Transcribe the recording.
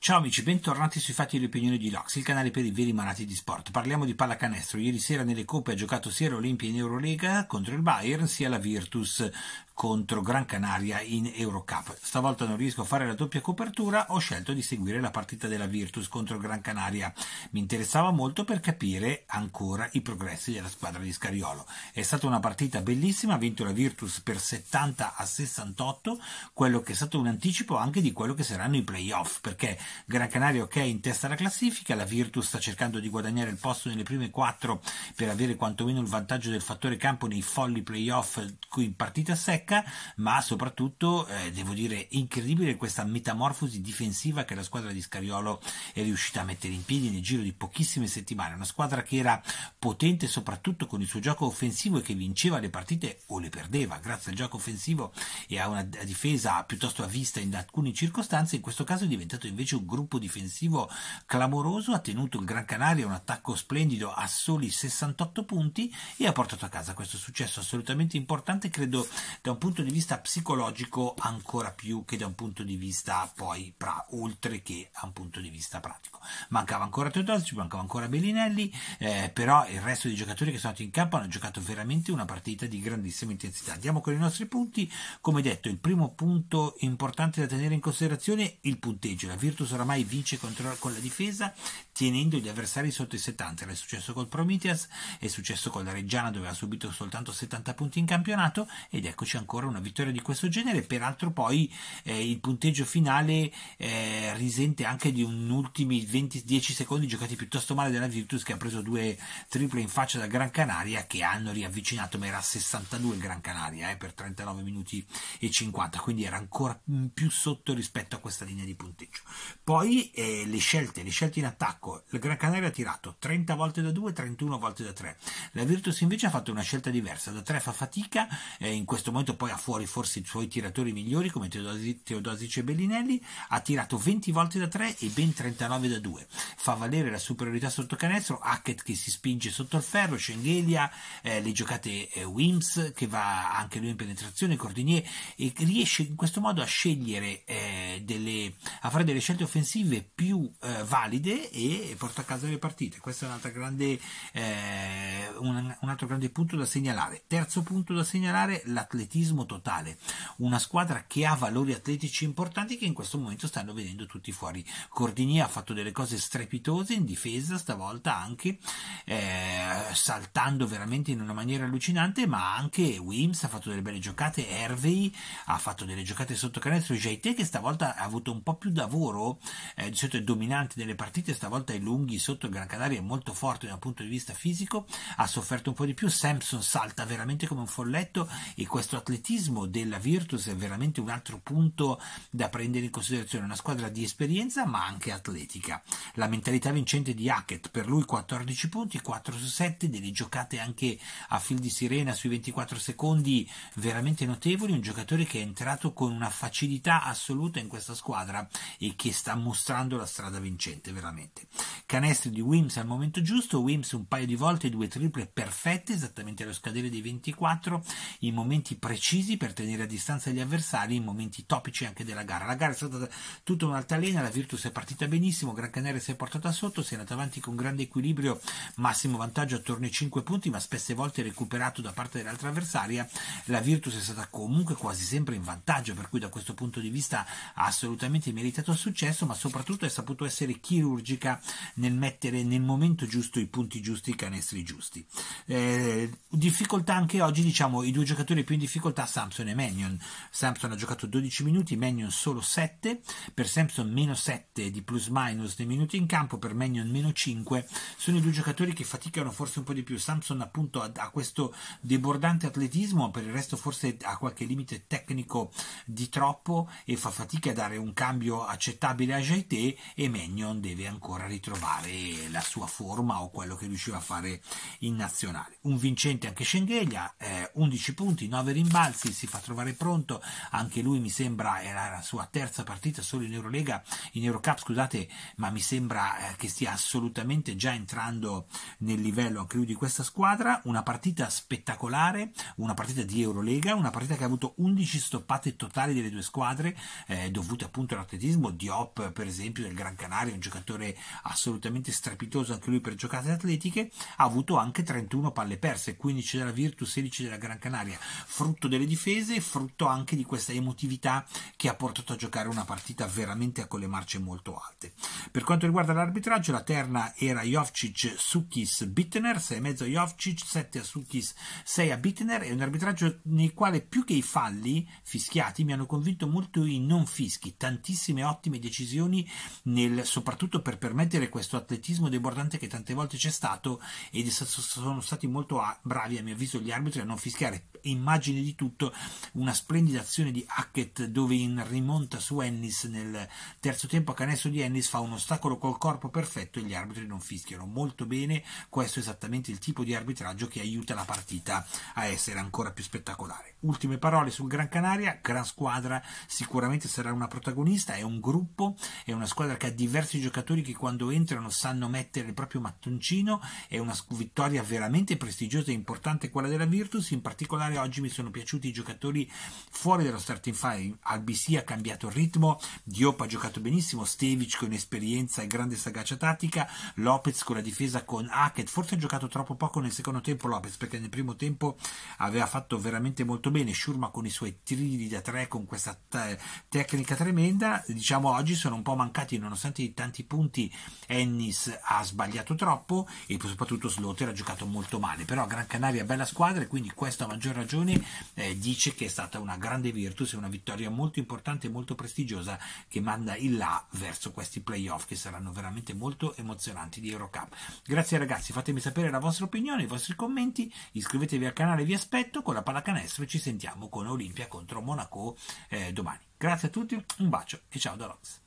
Ciao amici, bentornati sui fatti e le opinioni di Lox, il canale per i veri malati di sport. Parliamo di pallacanestro. Ieri sera nelle coppe ha giocato sia l'Olimpia in Eurolega contro il Bayern, sia la Virtus contro Gran Canaria in Eurocup. Stavolta non riesco a fare la doppia copertura, ho scelto di seguire la partita della Virtus contro Gran Canaria. Mi interessava molto per capire ancora i progressi della squadra di Scariolo. È stata una partita bellissima, ha vinto la Virtus per 70 a 68, quello che è stato un anticipo anche di quello che saranno i playoff, perché Gran Canaria ok in testa alla classifica, la Virtus sta cercando di guadagnare il posto nelle prime quattro per avere quantomeno il vantaggio del fattore campo nei folli playoff eh, qui in partita secca, ma soprattutto eh, devo dire incredibile questa metamorfosi difensiva che la squadra di Scariolo è riuscita a mettere in piedi nel giro di pochissime settimane, una squadra che era potente soprattutto con il suo gioco offensivo e che vinceva le partite o le perdeva grazie al gioco offensivo e a una difesa piuttosto a vista in alcune circostanze, in questo caso è diventato invece un gruppo difensivo clamoroso, ha tenuto il Gran Canaria un attacco splendido a soli 68 punti e ha portato a casa questo successo assolutamente importante, credo da un punto di vista psicologico ancora più che da un punto di vista poi pra, oltre che da un punto di vista pratico. Mancava ancora Teodosio, mancava ancora Bellinelli, eh, però il resto dei giocatori che sono andati in campo hanno giocato veramente una partita di grandissima intensità. Andiamo con i nostri punti, come detto il primo punto importante da tenere in considerazione è il punteggio, la Virtus oramai vince contro, con la difesa tenendo gli avversari sotto i 70, era successo col Prometheus, è successo con la Reggiana dove ha subito soltanto 70 punti in campionato ed eccoci ancora una vittoria di questo genere, peraltro poi eh, il punteggio finale eh, risente anche di un ultimi 20, 10 secondi giocati piuttosto male della Virtus che ha preso due triple in faccia del Gran Canaria che hanno riavvicinato, ma era 62 il Gran Canaria eh, per 39 minuti e 50, quindi era ancora più sotto rispetto a questa linea di punteggio. Poi eh, le scelte, le scelte in attacco, il Gran Canaria ha tirato 30 volte da 2, 31 volte da 3, la Virtus invece ha fatto una scelta diversa, da 3 fa fatica, eh, in questo momento poi ha fuori forse i suoi tiratori migliori come Teodosic e Bellinelli, ha tirato 20 volte da 3 e ben 39 da 2, fa valere la superiorità sotto canestro, Hackett che si spinge spinge sotto il ferro, Schengelia, eh, le giocate eh, Wims che va anche lui in penetrazione, Cordinier e riesce in questo modo a scegliere eh, delle, a fare delle scelte offensive più eh, valide e porta a casa le partite. Questa è un'altra grande eh, un, un altro grande punto da segnalare. Terzo punto da segnalare, l'atletismo totale. Una squadra che ha valori atletici importanti che in questo momento stanno vedendo tutti fuori. Cordigny ha fatto delle cose strepitose in difesa, stavolta anche eh, saltando veramente in una maniera allucinante, ma anche Wims ha fatto delle belle giocate, Hervey ha fatto delle giocate sotto canestro, JT che stavolta ha avuto un po' più lavoro, eh, di solito è dominante delle partite, stavolta i lunghi sotto il Gran Canaria è molto forte dal punto di vista fisico, ha sofferto un po' di più. Samson salta veramente come un folletto e questo atletismo della Virtus è veramente un altro punto da prendere in considerazione. Una squadra di esperienza ma anche atletica. La mentalità vincente di Hackett, per lui 14 punti, 4 su 7, delle giocate anche a fil di sirena sui 24 secondi veramente notevoli. Un giocatore che è entrato con una facilità assoluta in questa squadra e che sta mostrando la strada vincente veramente. Canestri di Wims al momento giusto, Wims un paio di volte, due triple sempre perfette, esattamente allo scadere dei 24, in momenti precisi per tenere a distanza gli avversari, in momenti topici anche della gara. La gara è stata tutta un'altalena, la Virtus è partita benissimo, Gran Canaria si è portata sotto, si è andata avanti con grande equilibrio, massimo vantaggio attorno ai 5 punti, ma spesse volte recuperato da parte dell'altra avversaria. La Virtus è stata comunque quasi sempre in vantaggio, per cui da questo punto di vista ha assolutamente meritato successo, ma soprattutto è saputo essere chirurgica nel mettere nel momento giusto i punti giusti, i canestri giusti. Eh, difficoltà anche oggi, diciamo, i due giocatori più in difficoltà, Samson e Mannion. Samson ha giocato 12 minuti, Mannion solo 7, per Samson meno 7 di plus minus dei minuti in campo, per Mannion meno 5. Sono i due giocatori che faticano forse un po' di più. Samson appunto ha, questo debordante atletismo, per il resto forse ha qualche limite tecnico di troppo e fa fatica a dare un cambio accettabile a Jaité e Mannion deve ancora ritrovare la sua forma o quello che riusciva a fare in nazionale. Un vincente anche Schengelia, eh, 11 punti, 9 rimbalzi, si fa trovare pronto, anche lui mi sembra era la sua terza partita solo in Eurolega, in Eurocup scusate, ma mi sembra eh, che stia assolutamente già entrando nel livello anche lui di questa squadra, una partita spettacolare, una partita di Eurolega, una partita che ha avuto 11 stoppate totali delle due squadre, eh, dovute appunto all'atletismo, Diop per esempio del Gran Canaria, un giocatore assolutamente strepitoso anche lui per giocate atletiche, ha avuto anche 31 palle perse, 15 della Virtus, 16 della Gran Canaria, frutto delle difese, e frutto anche di questa emotività che ha portato a giocare una partita veramente con le marce molto alte. Per quanto riguarda l'arbitraggio, la terna era Jovcic, Sukis, Bittner, 6,5 mezzo a Jovcic, 7 a Sukis, 6 a Bittner, è un arbitraggio nel quale più che i falli fischiati mi hanno convinto molto i non fischi, tantissime ottime decisioni nel, soprattutto per permettere questo atletismo debordante che tante volte c'è stato ed è stato sono stati molto bravi a mio avviso gli arbitri a non fischiare immagine di tutto una splendida azione di Hackett dove in rimonta su Ennis nel terzo tempo a canestro di Ennis fa un ostacolo col corpo perfetto e gli arbitri non fischiano molto bene questo è esattamente il tipo di arbitraggio che aiuta la partita a essere ancora più spettacolare ultime parole sul Gran Canaria gran squadra sicuramente sarà una protagonista è un gruppo è una squadra che ha diversi giocatori che quando entrano sanno mettere il proprio mattoncino è una vittoria storia veramente prestigiosa e importante quella della Virtus, in particolare oggi mi sono piaciuti i giocatori fuori dallo starting five, Albisi ha cambiato il ritmo, Diop ha giocato benissimo, Stevic con esperienza e grande sagacia tattica, Lopez con la difesa con Hackett, forse ha giocato troppo poco nel secondo tempo Lopez perché nel primo tempo aveva fatto veramente molto bene, Schurma con i suoi trilli da tre con questa te tecnica tremenda, diciamo oggi sono un po' mancati nonostante i tanti punti, Ennis ha sbagliato troppo e soprattutto Slotter ha giocato giocato molto male, però Gran Canaria è bella squadra e quindi questo a maggior ragione eh, dice che è stata una grande virtus e una vittoria molto importante e molto prestigiosa che manda il là verso questi playoff che saranno veramente molto emozionanti di Eurocup. Grazie ragazzi, fatemi sapere la vostra opinione, i vostri commenti, iscrivetevi al canale, vi aspetto con la pallacanestro e ci sentiamo con Olimpia contro Monaco eh, domani. Grazie a tutti, un bacio e ciao da Rox.